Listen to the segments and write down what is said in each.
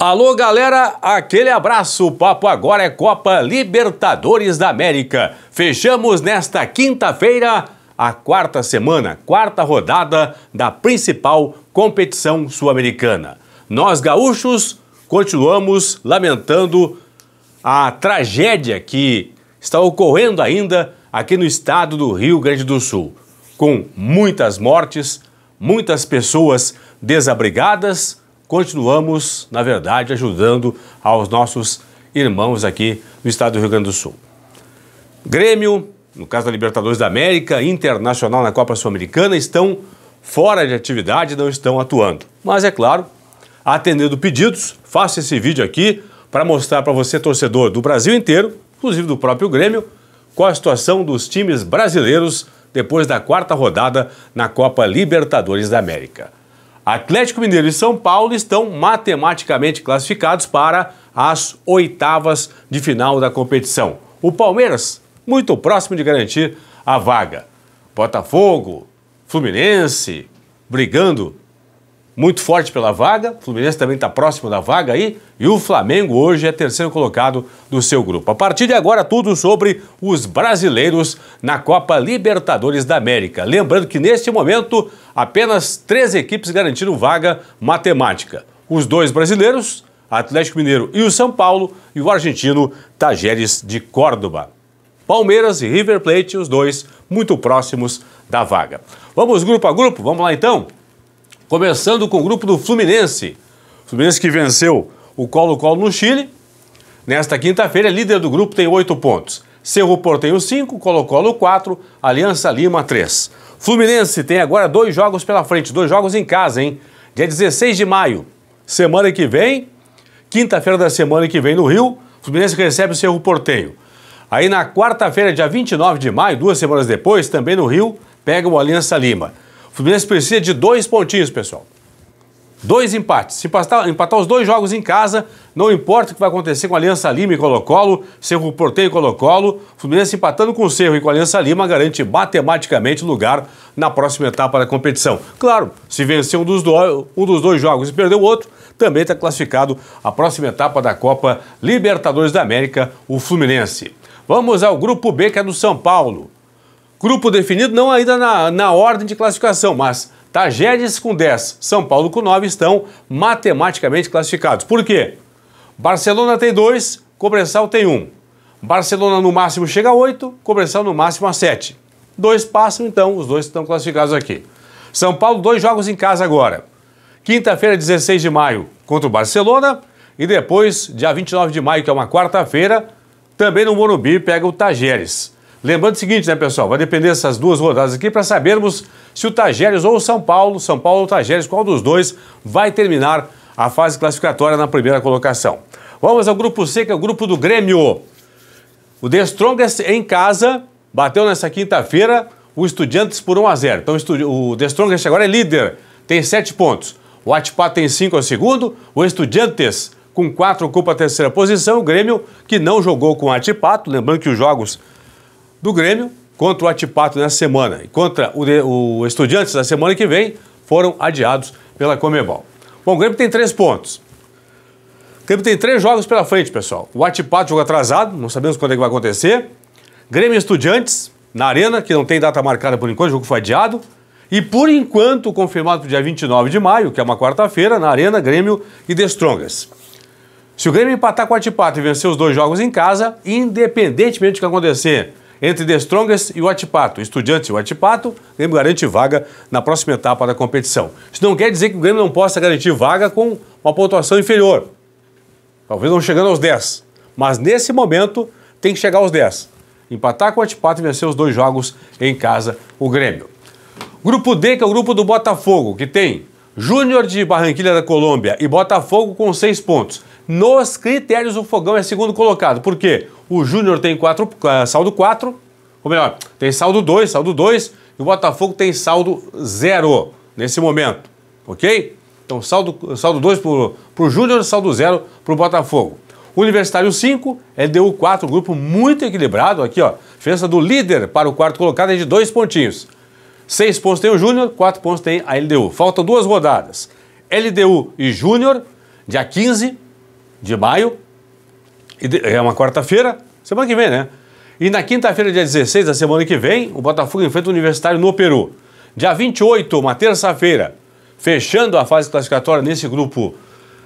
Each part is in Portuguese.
Alô, galera, aquele abraço. O papo agora é Copa Libertadores da América. Fechamos nesta quinta-feira a quarta semana, quarta rodada da principal competição sul-americana. Nós, gaúchos, continuamos lamentando a tragédia que está ocorrendo ainda aqui no estado do Rio Grande do Sul, com muitas mortes, muitas pessoas desabrigadas continuamos, na verdade, ajudando aos nossos irmãos aqui no estado do Rio Grande do Sul. Grêmio, no caso da Libertadores da América, Internacional na Copa Sul-Americana, estão fora de atividade, não estão atuando. Mas, é claro, atendendo pedidos, faço esse vídeo aqui para mostrar para você, torcedor do Brasil inteiro, inclusive do próprio Grêmio, qual a situação dos times brasileiros depois da quarta rodada na Copa Libertadores da América. Atlético Mineiro e São Paulo estão matematicamente classificados para as oitavas de final da competição. O Palmeiras, muito próximo de garantir a vaga. Botafogo, Fluminense, brigando muito forte pela vaga, o Fluminense também está próximo da vaga aí, e o Flamengo hoje é terceiro colocado do seu grupo. A partir de agora, tudo sobre os brasileiros na Copa Libertadores da América. Lembrando que neste momento, apenas três equipes garantiram vaga matemática. Os dois brasileiros, Atlético Mineiro e o São Paulo, e o argentino Tajeres de Córdoba. Palmeiras e River Plate, os dois muito próximos da vaga. Vamos grupo a grupo? Vamos lá então? começando com o grupo do Fluminense. Fluminense que venceu o Colo-Colo no Chile. Nesta quinta-feira, líder do grupo tem oito pontos. Cerro Porteio cinco, Colo-Colo quatro, Aliança Lima três. Fluminense tem agora dois jogos pela frente, dois jogos em casa, hein? Dia 16 de maio, semana que vem, quinta-feira da semana que vem no Rio, Fluminense recebe o Cerro Porteio. Aí na quarta-feira, dia 29 de maio, duas semanas depois, também no Rio, pega o Aliança Lima. O Fluminense precisa de dois pontinhos, pessoal. Dois empates. Se empatar, empatar os dois jogos em casa, não importa o que vai acontecer com a Aliança Lima e Colo-Colo, Cerro Porteio e Colo-Colo, Fluminense empatando com o Cerro e com a Aliança Lima garante matematicamente lugar na próxima etapa da competição. Claro, se vencer um dos, do, um dos dois jogos e perder o outro, também está classificado a próxima etapa da Copa Libertadores da América, o Fluminense. Vamos ao grupo B, que é do São Paulo. Grupo definido não ainda na, na ordem de classificação, mas Tajeres com 10, São Paulo com 9 estão matematicamente classificados. Por quê? Barcelona tem 2, Cobressal tem 1. Um. Barcelona no máximo chega a 8, Cobressal no máximo a 7. Dois passam, então os dois estão classificados aqui. São Paulo, dois jogos em casa agora. Quinta-feira, 16 de maio, contra o Barcelona. E depois, dia 29 de maio, que é uma quarta-feira, também no Morumbi, pega o Tajeres. Lembrando o seguinte, né, pessoal? Vai depender dessas duas rodadas aqui para sabermos se o Tajeres ou o São Paulo, São Paulo ou Tajeres, qual dos dois vai terminar a fase classificatória na primeira colocação. Vamos ao grupo C, que é o grupo do Grêmio. O The Strongest em casa bateu nessa quinta-feira o Estudiantes por 1 a 0. Então o The Strongest agora é líder, tem 7 pontos. O Atipá tem 5 ao é segundo, o Estudiantes com 4 ocupa a terceira posição, o Grêmio que não jogou com o Atipato, lembrando que os jogos do Grêmio contra o Atipato nessa semana e contra o, o Estudiantes na semana que vem foram adiados pela Comebol. Bom, o Grêmio tem três pontos. O Grêmio tem três jogos pela frente, pessoal. O Atipato jogo atrasado, não sabemos quando é que vai acontecer. Grêmio Estudiantes na Arena, que não tem data marcada por enquanto, o jogo foi adiado. E por enquanto, confirmado para o dia 29 de maio, que é uma quarta-feira, na Arena, Grêmio e The Se o Grêmio empatar com o Atipato e vencer os dois jogos em casa, independentemente do que acontecer entre The Strongest e o Atipato. Estudiante e o Atipato, Grêmio garante vaga na próxima etapa da competição. Isso não quer dizer que o Grêmio não possa garantir vaga com uma pontuação inferior. Talvez não chegando aos 10. Mas nesse momento tem que chegar aos 10. Empatar com o Atipato e vencer os dois jogos em casa, o Grêmio. Grupo D, que é o grupo do Botafogo, que tem Júnior de Barranquilha da Colômbia e Botafogo com seis pontos. Nos critérios, o Fogão é segundo colocado. Por quê? O Júnior tem quatro, eh, saldo 4, ou melhor, tem saldo 2, saldo 2, e o Botafogo tem saldo 0 nesse momento, ok? Então, saldo, saldo 2 para o Júnior, saldo 0 para o Botafogo. Universitário 5, LDU 4, grupo muito equilibrado aqui, ó. Diferença do líder para o quarto colocado é de dois pontinhos. Seis pontos tem o Júnior, quatro pontos tem a LDU. Faltam duas rodadas. LDU e Júnior, dia 15 de maio, é uma quarta-feira, semana que vem, né? E na quinta-feira, dia 16 da semana que vem, o Botafogo enfrenta o Universitário no Peru. Dia 28, uma terça-feira, fechando a fase classificatória nesse grupo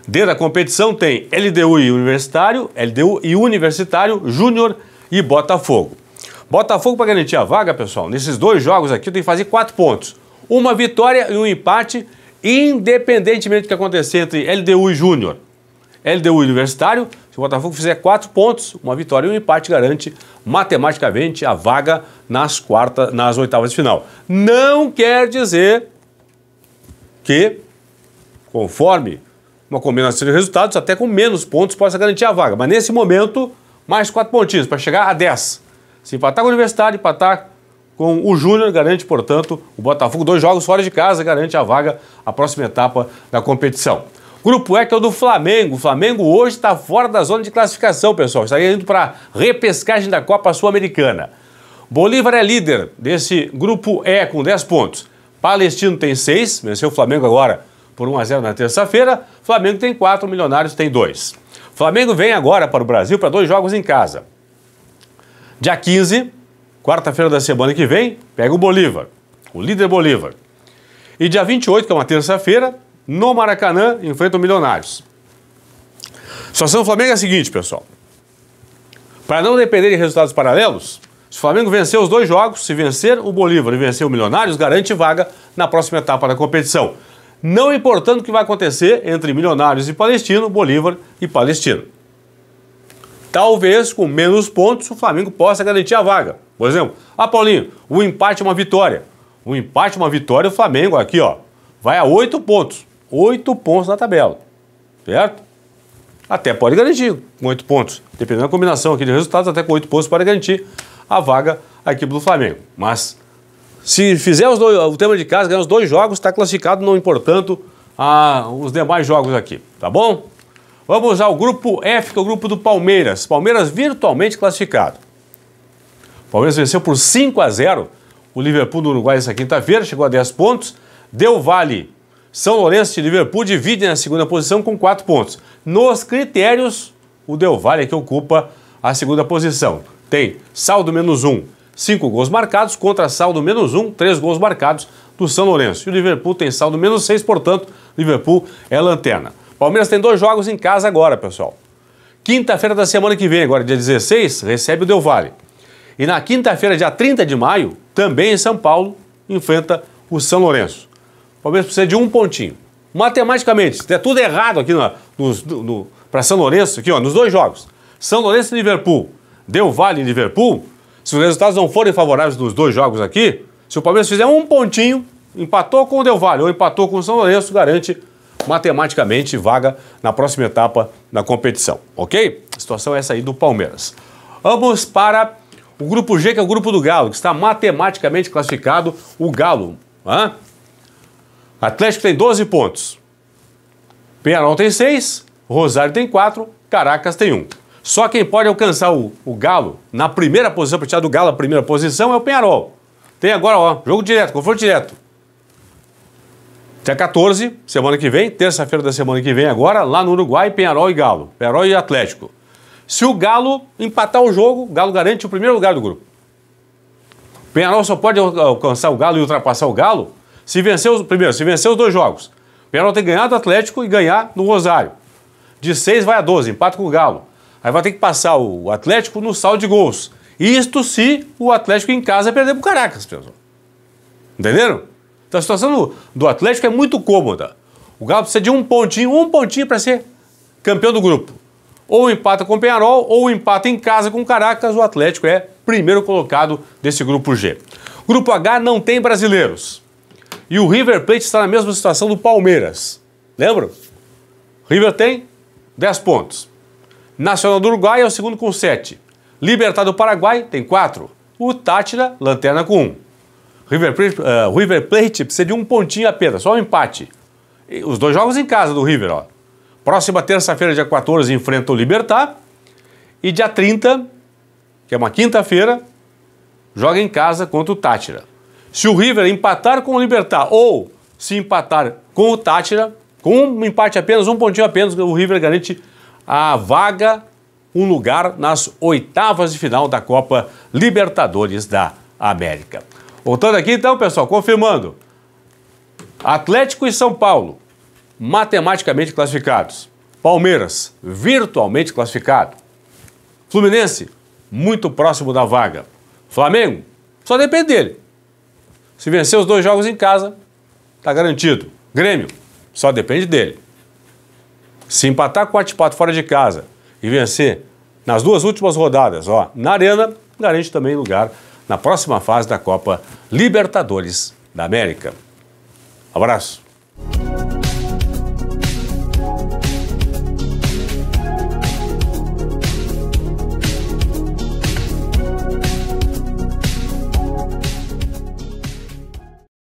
D da competição, tem LDU e Universitário, LDU e Universitário, Júnior e Botafogo. Botafogo, para garantir a vaga, pessoal, nesses dois jogos aqui tem que fazer quatro pontos. Uma vitória e um empate, independentemente do que acontecer entre LDU e Júnior. LDU Universitário. Se o Botafogo fizer quatro pontos, uma vitória e um empate garante matematicamente a vaga nas quartas, nas oitavas de final. Não quer dizer que, conforme uma combinação de resultados, até com menos pontos possa garantir a vaga. Mas nesse momento, mais quatro pontinhos para chegar a dez. Se empatar com o Universitário, empatar com o Júnior, garante, portanto, o Botafogo dois jogos fora de casa, garante a vaga à próxima etapa da competição. Grupo E que é o do Flamengo. O Flamengo hoje está fora da zona de classificação, pessoal. Está indo para repescagem da Copa Sul-Americana. Bolívar é líder desse grupo E com 10 pontos. Palestino tem 6, venceu o Flamengo agora por 1 a 0 na terça-feira. Flamengo tem 4, Milionários tem 2. Flamengo vem agora para o Brasil para dois jogos em casa. Dia 15, quarta-feira da semana que vem, pega o Bolívar, o líder Bolívar. E dia 28, que é uma terça-feira, no Maracanã, enfrenta o Milionários. A situação do Flamengo é a seguinte, pessoal. Para não depender de resultados paralelos, se o Flamengo vencer os dois jogos, se vencer o Bolívar e vencer o Milionários, garante vaga na próxima etapa da competição. Não importando o que vai acontecer entre Milionários e Palestino, Bolívar e Palestino. Talvez com menos pontos o Flamengo possa garantir a vaga. Por exemplo, ah Paulinho, o um empate é uma vitória. O um empate é uma vitória, o Flamengo aqui ó, vai a oito pontos oito pontos na tabela, certo? Até pode garantir com oito pontos, dependendo da combinação aqui de resultados, até com oito pontos pode garantir a vaga aqui equipe do Flamengo. Mas se fizer dois, o tema de casa, ganhar os dois jogos, está classificado, não importando a, ah, os demais jogos aqui, tá bom? Vamos ao grupo F, que é o grupo do Palmeiras. Palmeiras virtualmente classificado. O Palmeiras venceu por 5 a 0 o Liverpool do Uruguai essa quinta-feira, chegou a 10 pontos. Deu vale são Lourenço e Liverpool dividem a segunda posição com quatro pontos. Nos critérios, o Del Valle é que ocupa a segunda posição. Tem saldo menos um, cinco gols marcados, contra saldo menos um, três gols marcados do São Lourenço. E o Liverpool tem saldo menos seis, portanto, Liverpool é lanterna. Palmeiras tem dois jogos em casa agora, pessoal. Quinta-feira da semana que vem, agora dia 16, recebe o Del Valle. E na quinta-feira, dia 30 de maio, também em São Paulo, enfrenta o São Lourenço. Palmeiras precisa de um pontinho. Matematicamente, se der tudo errado aqui no, para São Lourenço, aqui ó, nos dois jogos, São Lourenço e Liverpool, deu vale em Liverpool, se os resultados não forem favoráveis nos dois jogos aqui, se o Palmeiras fizer um pontinho, empatou com o Del Valle ou empatou com o São Lourenço, garante matematicamente vaga na próxima etapa da competição, ok? A situação é essa aí do Palmeiras. Vamos para o grupo G, que é o grupo do Galo, que está matematicamente classificado o Galo. Hã? Atlético tem 12 pontos. Penarol tem 6, Rosário tem 4, Caracas tem 1. Só quem pode alcançar o, o Galo na primeira posição, para tirar do Galo a primeira posição, é o Penarol. Tem agora, ó, jogo direto, confronto direto. Dia 14, semana que vem, terça-feira da semana que vem, agora, lá no Uruguai, Penarol e Galo. Penarol e Atlético. Se o Galo empatar o jogo, o Galo garante o primeiro lugar do grupo. Penarol só pode alcançar o Galo e ultrapassar o Galo se vencer os, primeiro, se vencer os dois jogos, o Penarol tem que ganhar do Atlético e ganhar no Rosário. De 6 vai a 12, empate com o Galo. Aí vai ter que passar o Atlético no saldo de gols. Isto se o Atlético em casa perder pro Caracas, pessoal. Entenderam? Então a situação do, do Atlético é muito cômoda. O Galo precisa de um pontinho, um pontinho para ser campeão do grupo. Ou empata com o Penarol, ou empata em casa com o Caracas. O Atlético é primeiro colocado desse grupo G. Grupo H não tem brasileiros. E o River Plate está na mesma situação do Palmeiras. Lembram? River tem 10 pontos. Nacional do Uruguai é o segundo com 7. Libertad do Paraguai tem 4. O Tátira, lanterna com 1. Um. River Plate, uh, River Plate precisa de um pontinho apenas, só um empate. E os dois jogos em casa do River. Ó. Próxima terça-feira, dia 14, enfrenta o Libertar. E dia 30, que é uma quinta-feira, joga em casa contra o Tátira. Se o River empatar com o Libertar ou se empatar com o Tátira, com um empate apenas, um pontinho apenas, o River garante a vaga, um lugar nas oitavas de final da Copa Libertadores da América. Voltando aqui então, pessoal, confirmando. Atlético e São Paulo, matematicamente classificados. Palmeiras, virtualmente classificado. Fluminense, muito próximo da vaga. Flamengo, só depende dele. Se vencer os dois jogos em casa, está garantido. Grêmio, só depende dele. Se empatar com o Atipato fora de casa e vencer nas duas últimas rodadas, ó, na Arena, garante também lugar na próxima fase da Copa Libertadores da América. Abraço.